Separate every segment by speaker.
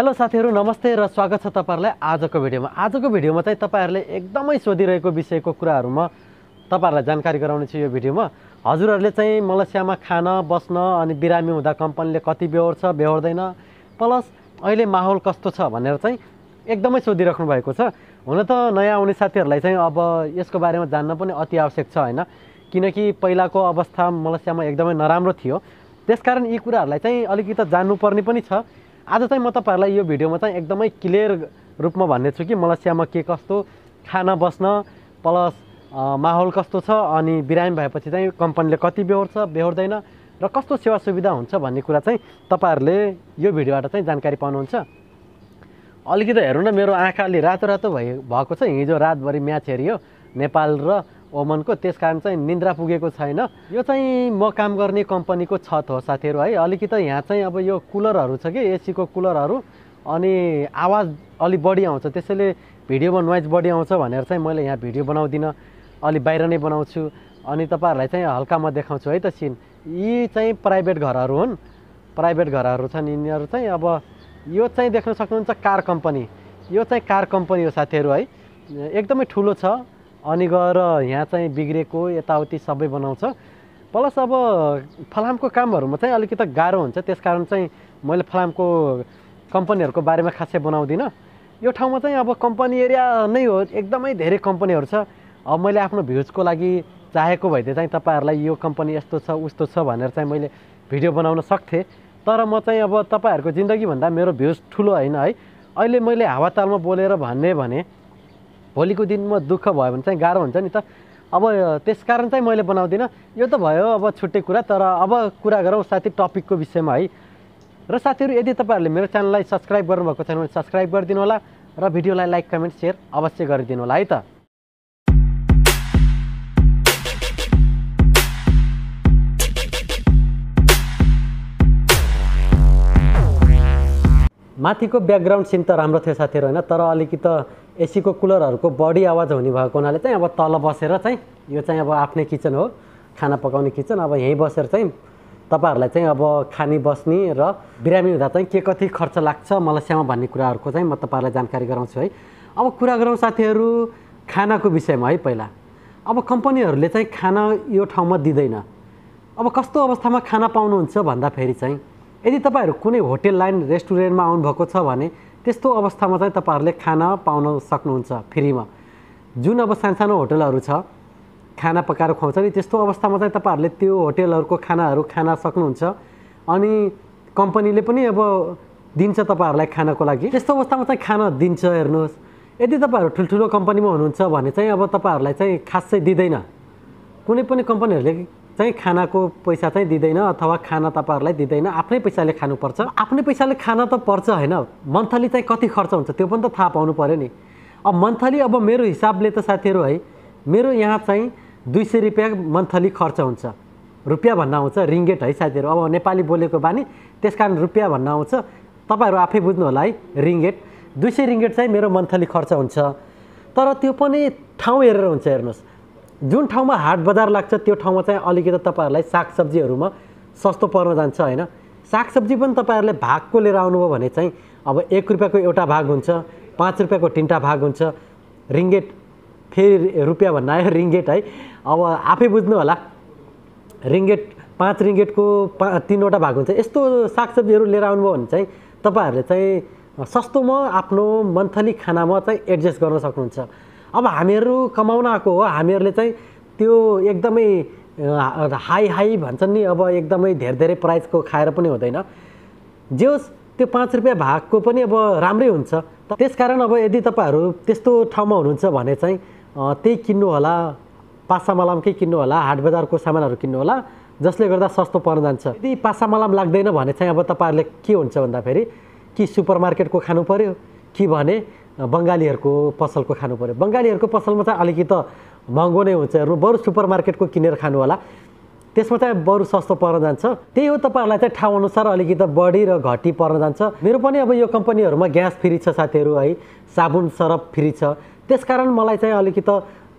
Speaker 1: hello साथीहरू नमस्ते र स्वागत छ तपाईँहरूलाई आजको भिडियोमा आजको भिडियोमा चाहिँ तपाईँहरूले एकदमै सोधिरहेको विषयको कुराहरूमा तपाईँहरूलाई जानकारी गराउने छु यो भिडियोमा हजुरहरूले चाहिँ मलेसियामा खान बस्न अनि बिरामी हुँदा कम्पनीले कति बेहोर्छ बेहोर्दैन प्लस अहिले माहौल कस्तो छ भनेर चाहिँ एकदमै सोधिराख्नु भएको छ हुन त नयाँ आउने साथीहरूलाई चाहिँ अब यसको बारेमा जान्न पनि अति आवश्यक छ होइन किनकि पहिलाको अवस्था मलेसियामा एकदमै नराम्रो थियो त्यसकारण यी कुराहरूलाई चाहिँ अलिकति जान्नुपर्ने पनि छ आज चाहिँ म तपाईँहरूलाई यो भिडियोमा चाहिँ एकदमै क्लियर रूपमा भन्ने कि मलेसियामा के कस्तो खाना बस्न प्लस माहौल कस्तो छ अनि बिरामी भएपछि चाहिँ कम्पनीले कति बेहोर्छ बेहोर्दैन र कस्तो सेवा सुविधा हुन्छ भन्ने कुरा चाहिँ तपाईँहरूले यो भिडियोबाट चाहिँ जानकारी पाउनुहुन्छ अलिकति हेर्नु न मेरो आँखा अलि रातो रातो भए भएको छ हिजो रातभरि म्याच हेऱ्यो नेपाल र ओमनको त्यस कारण चाहिँ निन्द्रा पुगेको छैन यो चाहिँ म काम गर्ने कम्पनीको छत हो साथीहरू है अलिकति यहाँ चाहिँ अब यो कुलरहरू छ कि एसीको कुलरहरू अनि आवाज अलि बढी आउँछ त्यसैले भिडियोमा नोइज बढी आउँछ भनेर चाहिँ मैले यहाँ भिडियो बनाउँदिनँ अलि बाहिर नै बनाउँछु अनि तपाईँहरूलाई चाहिँ हल्का म देखाउँछु है त सिन यी चाहिँ प्राइभेट घरहरू हुन् प्राइभेट घरहरू छन् यिनीहरू चाहिँ अब यो चाहिँ देख्न सक्नुहुन्छ कार कम्पनी यो चाहिँ कार कम्पनी हो साथीहरू है एकदमै ठुलो छ अनि गएर यहाँ चाहिँ बिग्रेको यताउति सबै बनाउँछ प्लस अब फलामको कामहरूमा चाहिँ अलिकति गाह्रो हुन्छ त्यस कारण चाहिँ मैले फलामको कम्पनीहरूको बारेमा खासै बनाउँदिनँ यो ठाउँमा चाहिँ अब कम्पनी एरिया नै हो एकदमै धेरै कम्पनीहरू छ अब मैले आफ्नो भ्युजको लागि चाहेको भएदेखि चाहिँ तपाईँहरूलाई यो कम्पनी यस्तो छ उस्तो छ भनेर चाहिँ मैले भिडियो बनाउन सक्थेँ तर म चाहिँ अब तपाईँहरूको जिन्दगीभन्दा मेरो भ्युज ठुलो होइन है अहिले मैले हावातालमा बोलेर भन्ने भने भोलिको दिनमा दुःख भयो भने चाहिँ गाह्रो हुन्छ नि त अब त्यस कारण चाहिँ मैले बनाउँदिनँ यो त भयो अब छुट्टै कुरा तर अब कुरा गरौँ साथी टपिकको विषयमा है र साथीहरू यदि तपाईँहरूले मेरो च्यानललाई सब्सक्राइब गर्नुभएको छैन भने सब्सक्राइब गरिदिनु होला र भिडियोलाई लाइक कमेन्ट सेयर अवश्य गरिदिनु होला है त माथिको ब्याकग्राउन्ड सिन त राम्रो थियो साथीहरू होइन तर अलिकति एसीको कुलरहरूको बढी आवाज हुने भएको हुनाले चाहिँ अब तल बसेर चाहिँ यो चाहिँ अब आफ्नै किचन हो खाना पकाउने किचन अब यहीँ बसेर चाहिँ तपाईँहरूलाई चाहिँ अब खाने बस्ने र बिरामी हुँदा चाहिँ के कति खर्च लाग्छ मलाई स्यामा भन्ने कुराहरूको चाहिँ म तपाईँहरूलाई जानकारी गराउँछु है अब कुरा गरौँ साथीहरू खानाको विषयमा है पहिला अब कम्पनीहरूले चाहिँ खाना यो ठाउँमा दिँदैन अब कस्तो अवस्थामा खाना पाउनुहुन्छ भन्दाखेरि चाहिँ यदि तपाईँहरू कुनै होटेल लाइन रेस्टुरेन्टमा आउनुभएको छ भने त्यस्तो अवस्थामा चाहिँ तपाईँहरूले खाना पाउन सक्नुहुन्छ फ्रीमा जुन अब सानो होटलहरू छ खाना पकाएर खुवाउँछ नि त्यस्तो अवस्थामा चाहिँ तपाईँहरूले त्यो होटेलहरूको खानाहरू खान सक्नुहुन्छ अनि कम्पनीले पनि अब दिन्छ तपाईँहरूलाई खानाको लागि त्यस्तो अवस्थामा चाहिँ खाना दिन्छ हेर्नुहोस् यदि तपाईँहरू ठुल्ठुलो कम्पनीमा हुनुहुन्छ भने चाहिँ अब तपाईँहरूलाई चाहिँ खासै चाहिँ दिँदैन कुनै पनि कम्पनीहरूले चाहिँ खानाको पैसा चाहिँ दिँदैन अथवा खाना तपाईँहरूलाई दिँदैन आफ्नै पैसाले खानुपर्छ आफ्नै पैसाले खाना त पर्छ होइन मन्थली चाहिँ कति खर्च हुन्छ त्यो पनि त थाहा पाउनु पऱ्यो नि अब मन्थली अब मेरो हिसाबले त साथीहरू है मेरो यहाँ चाहिँ दुई सय रुपियाँ मन्थली खर्च हुन्छ रुपियाँ भन्न आउँछ रिङ्गेट है साथीहरू अब नेपाली बोलेको बानी त्यस कारण रुपियाँ भन्न आउँछ तपाईँहरू आफै बुझ्नु होला है रिङ्गेट दुई सय रिङ्गेट चाहिँ मेरो मन्थली खर्च हुन्छ तर त्यो पनि ठाउँ हेरेर हुन्छ हेर्नुहोस् जुन ठाउँमा हाट बजार लाग्छ त्यो ठाउँमा चाहिँ अलिकति तपाईँहरूलाई सागसब्जीहरूमा सस्तो पर्न जान्छ होइन सागसब्जी पनि तपाईँहरूले भागको लिएर आउनुभयो भने चाहिँ अब एक रुपियाँको एउटा भाग हुन्छ पाँच रुपियाँको तिनवटा भाग हुन्छ रिङ्गेट फेरि रुपियाँ भन्दा आयो रिङ्गेट है अब आफै बुझ्नु होला रिङ्गेट पाँच रिङ्गेटको पा तिनवटा भाग हुन्छ यस्तो सागसब्जीहरू लिएर आउनुभयो भने चाहिँ तपाईँहरूले चाहिँ सस्तोमा आफ्नो मन्थली खानामा चाहिँ एडजस्ट गर्न सक्नुहुन्छ अब हामीहरू कमाउन आएको हो हामीहरूले चाहिँ त्यो एकदमै हाई हाई भन्छन् नि अब एकदमै धेरै धेरै प्राइसको खाएर पनि हुँदैन जे होस् त्यो पाँच रुपियाँ भागको पनि अब राम्रै हुन्छ त्यस कारण अब यदि तपाईँहरू त्यस्तो ठाउँमा हुनुहुन्छ भने चाहिँ त्यही किन्नु होला पासामालामकै किन्नु होला हाट बजारको सामानहरू किन्नु होला जसले गर्दा सस्तो पर्न जान्छ यदि पासामालाम लाग्दैन भने चाहिँ अब तपाईँहरूले के हुन्छ भन्दाखेरि कि सुपर मार्केटको खानु पऱ्यो कि भने बङ्गालीहरूको पसलको खानु पऱ्यो बङ्गालीहरूको पसलमा चाहिँ अलिकति महँगो नै हुन्छ हेर्नु बरु सुपर मार्केटको किनेर खानु होला त्यसमा चाहिँ बरु सस्तो पर्न जान्छ त्यही हो तपाईँहरूलाई चाहिँ ठाउँ अनुसार अलिकति बढी र घटी पर्न जान्छ मेरो पनि अब यो कम्पनीहरूमा ग्यास फ्री छ साथीहरू है साबुन सरप फ्री छ त्यसकारण मलाई चाहिँ अलिकति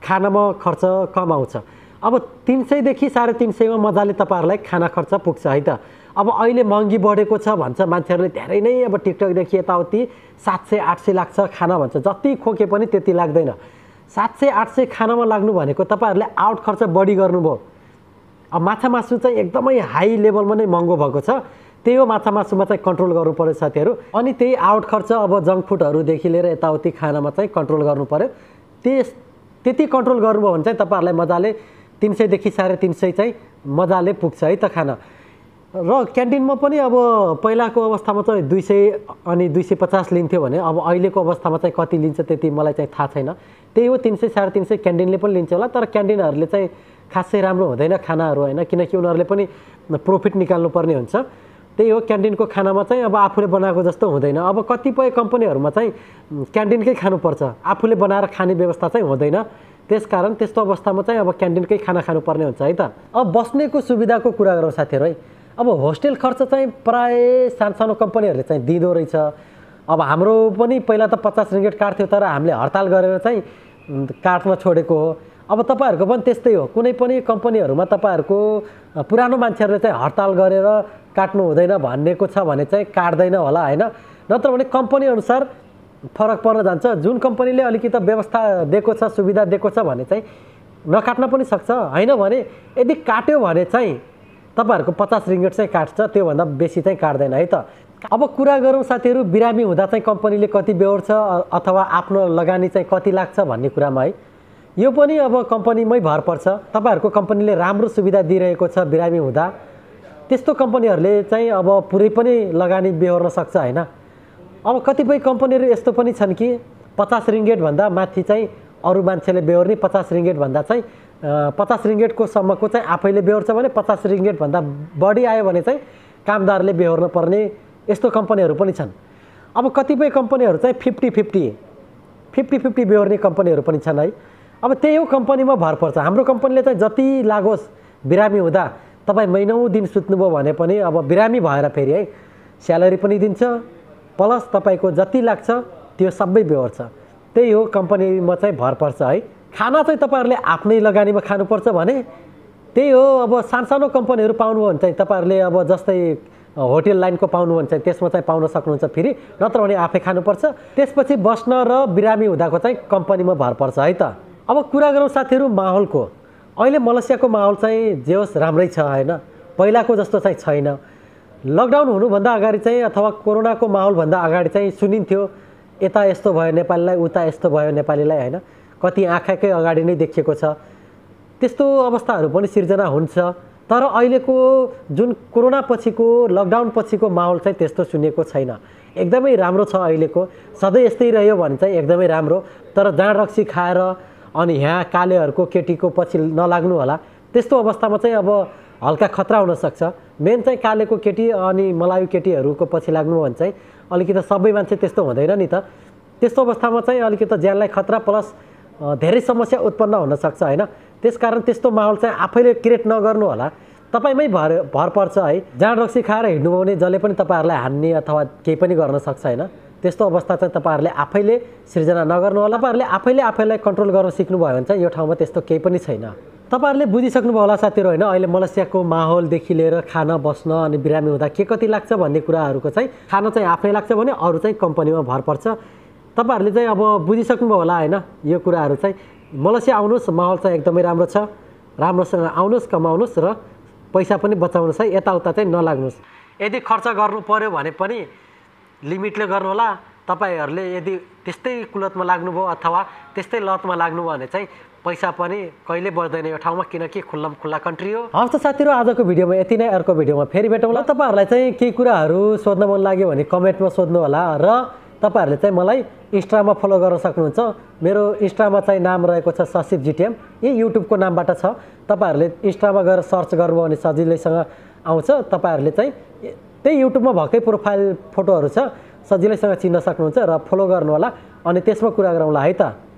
Speaker 1: खानामा खर्च कम आउँछ अब तिन सयदेखि साढे तिन सयमा मजाले तपाईँहरूलाई खाना खर्च पुग्छ है त अब अहिले महँगी बढेको छ भन्छ मान्छेहरूले धेरै नै अब टिकटकदेखि यताउति सात सय आठ सय लाग्छ खाना भन्छ जति खोके पनि त्यति लाग्दैन सात सय आठ सय खानामा लाग्नु भनेको तपाईँहरूले आउट खर्च बढी गर्नुभयो अब माछा मासु चाहिँ एकदमै हाई लेभलमा नै महँगो भएको छ त्यही हो माछा मासुमा चाहिँ कन्ट्रोल गर्नु पऱ्यो साथीहरू अनि त्यही आउट खर्च अब जङ्क फुडहरूदेखि लिएर यताउति खानामा चाहिँ कन्ट्रोल गर्नु पऱ्यो त्यस त्यति कन्ट्रोल गर्नुभयो भने चाहिँ तपाईँहरूलाई मजाले तिन सयदेखि साढे तिन सय चाहिँ मजाले पुग्छ है त खाना र क्यान्टिनमा पनि अब पहिलाको अवस्थामा चाहिँ दुई सय अनि दुई सय पचास लिन्थ्यो भने अब अहिलेको अवस्थामा चाहिँ कति लिन्छ त्यति मलाई चाहिँ थाहा छैन त्यही हो तिन सय साढे तिन सय क्यान्टिनले पनि लिन्छ होला तर क्यान्टिनहरूले चाहिँ खासै राम्रो हुँदैन खानाहरू होइन किनकि उनीहरूले पनि प्रफिट निकाल्नुपर्ने हुन्छ त्यही हो क्यान्टिनको खानामा चाहिँ अब आफूले बनाएको जस्तो हुँदैन अब कतिपय कम्पनीहरूमा चाहिँ क्यान्टिनकै खानुपर्छ आफूले बनाएर खाने व्यवस्था चाहिँ हुँदैन त्यस कारण त्यस्तो अवस्थामा चाहिँ अब क्यान्टिनकै खाना खानुपर्ने हुन्छ है त अब बस्नेको सुविधाको कुरा गरौँ साथीहरू है अब होस्टेल खर्च चाहिँ प्राय सानो सानो कम्पनीहरूले चाहिँ दिँदो रहेछ अब हाम्रो पनि पहिला त पचास रिङ्गेट काट्थ्यो तर हामीले हडताल गरेर चाहिँ काट्न छोडेको हो अब तपाईँहरूको पनि त्यस्तै हो कुनै पनि कम्पनीहरूमा तपाईँहरूको पुरानो मान्छेहरूले चाहिँ हडताल गरेर काट्नु हुँदैन भन्नेको छ भने चाहिँ काट्दैन होला होइन नत्र भने कम्पनीअनुसार फरक पर्न जान्छ जुन कम्पनीले अलिकति व्यवस्था दिएको छ सुविधा दिएको छ भने चाहिँ नकाट्न पनि सक्छ होइन भने यदि काट्यो भने चाहिँ तपाईँहरूको पचास रिङ्गेट चाहिँ काट्छ त्योभन्दा बेसी चाहिँ काट्दैन है त अब कुरा गरौँ साथीहरू बिरामी हुँदा चाहिँ कम्पनीले कति बेहोर्छ अथवा आफ्नो लगानी चाहिँ कति लाग्छ भन्ने कुरामा है यो पनि अब कम्पनीमै भर पर्छ तपाईँहरूको कम्पनीले राम्रो सुविधा दिइरहेको छ बिरामी हुँदा त्यस्तो कम्पनीहरूले चाहिँ अब पुरै पनि लगानी बेहोर्न सक्छ होइन अब कतिपय कम्पनीहरू यस्तो पनि छन् कि पचास रिङ्गेटभन्दा माथि चाहिँ अरू मान्छेले बेहोर्ने पचास रिङ्गेटभन्दा चाहिँ पचास रिङ्गेटको सम्मको चाहिँ आफैले बेहोर्छ भने पचास रिङ्गेटभन्दा बढी आयो भने चाहिँ कामदारले बेहोर्न पर्ने यस्तो कम्पनीहरू पनि छन् अब कतिपय कम्पनीहरू चाहिँ फिफ्टी फिफ्टी फिफ्टी फिफ्टी बेहोर्ने कम्पनीहरू पनि छन् है अब त्यही हो कम्पनीमा भर पर्छ हाम्रो कम्पनीले चाहिँ जति लागोस् बिरामी हुँदा तपाईँ महिनौ दिन सुत्नुभयो भने पनि अब बिरामी भएर फेरि है स्यालेरी पनि दिन्छ प्लस तपाईँको जति लाग्छ त्यो सबै छ त्यही हो कम्पनीमा चाहिँ भर पर्छ है खाना चाहिँ तपाईँहरूले आफ्नै लगानीमा खानुपर्छ भने त्यही हो अब सानसानो कम्पनीहरू पाउनुभयो भने चाहिँ तपाईँहरूले अब जस्तै होटेल लाइनको पाउनु भने चाहिँ त्यसमा चाहिँ पाउन सक्नुहुन्छ फेरि नत्र भने आफै खानुपर्छ त्यसपछि बस्न र बिरामी हुँदाको चाहिँ कम्पनीमा भर पर्छ है त अब कुरा गरौँ साथीहरू माहौलको अहिले मलेसियाको माहौल चाहिँ जे होस् राम्रै छ होइन पहिलाको जस्तो चाहिँ छैन लकडाउन हुनुभन्दा अगाडि चाहिँ अथवा कोरोनाको माहौलभन्दा अगाडि चाहिँ सुनिन्थ्यो यता यस्तो भयो नेपालीलाई उता यस्तो भयो नेपालीलाई होइन कति आँखाकै अगाडि नै देखिएको छ त्यस्तो अवस्थाहरू पनि सिर्जना हुन्छ तर अहिलेको जुन कोरोना पछिको लकडाउन पछिको माहौल चाहिँ त्यस्तो सुनेको छैन एकदमै राम्रो छ अहिलेको सधैँ यस्तै रह्यो भने चाहिँ एकदमै राम्रो तर जाँड रक्सी खाएर अनि यहाँ कालेहरूको केटीको पछि नलाग्नु होला त्यस्तो अवस्थामा चाहिँ अब हल्का खतरा हुनसक्छ मेन चाहिँ कालेको केटी अनि मलायु केटीहरूको पछि लाग्नु भने चाहिँ अलिकति सबै मान्छे त्यस्तो हुँदैन नि त त्यस्तो अवस्थामा चाहिँ अलिकति ज्यानलाई खतरा प्लस धेरै समस्या उत्पन्न हुनसक्छ होइन त्यस कारण त्यस्तो माहौल चाहिँ आफैले क्रिएट नगर्नु होला तपाईँमै भर भर पर्छ है जाँड रक्सी खाएर हिँड्नुभयो भने जसले पनि तपाईँहरूलाई हान्ने अथवा केही पनि गर्न सक्छ होइन त्यस्तो अवस्था चाहिँ तपाईँहरूले आफैले सृजना नगर्नु होला तपाईँहरूले आफैले आफैलाई कन्ट्रोल गर्न सिक्नुभयो भने चाहिँ यो ठाउँमा त्यस्तो केही पनि छैन तपाईँहरूले बुझिसक्नुभयो होला साथीहरू होइन अहिले मलेसियाको माहौलदेखि लिएर खान बस्न अनि बिरामी हुँदा के कति लाग्छ भन्ने कुराहरूको चाहिँ खान चाहिँ आफै लाग्छ भने अरू चाहिँ कम्पनीमा भर पर्छ तपाईँहरूले चाहिँ अब बुझिसक्नुभयो होला होइन यो कुराहरू चाहिँ मलेसिया आउनुहोस् माहौल चाहिँ एकदमै राम्रो छ राम्रोसँग आउनुहोस् कमाउनुहोस् र पैसा पनि बचाउनुहोस् है यताउता चाहिँ नलाग्नुहोस् यदि खर्च गर्नु पऱ्यो भने पनि लिमिटले गर्नु होला तपाईँहरूले यदि त्यस्तै कुलतमा लाग्नुभयो अथवा त्यस्तै लतमा लाग्नुभयो भने चाहिँ पैसा पनि कहिले बढ्दैन यो ठाउँमा किनकि खुल्ला खुल्ला कन्ट्री हो हस्त साथीहरू आजको भिडियोमा यति नै अर्को भिडियोमा फेरि भेटौँला तपाईँहरूलाई चाहिँ केही कुराहरू सोध्न मन लाग्यो भने कमेन्टमा सोध्नु होला र तपाईँहरूले चाहिँ मलाई इन्स्टामा फलो गर्न सक्नुहुन्छ मेरो इन्स्टामा चाहिँ नाम रहेको छ ससिफ जिटिएम यही युट्युबको नामबाट छ तपाईँहरूले इन्स्टामा गएर सर्च गर्नुभयो भने सजिलैसँग आउँछ तपाईँहरूले चाहिँ त्यही युट्युबमा भएकै प्रोफाइल फोटोहरू छ सजिलैसँग चिन्न सक्नुहुन्छ र फलो गर्नुहोला अनि त्यसमा कुरा गरौँला है त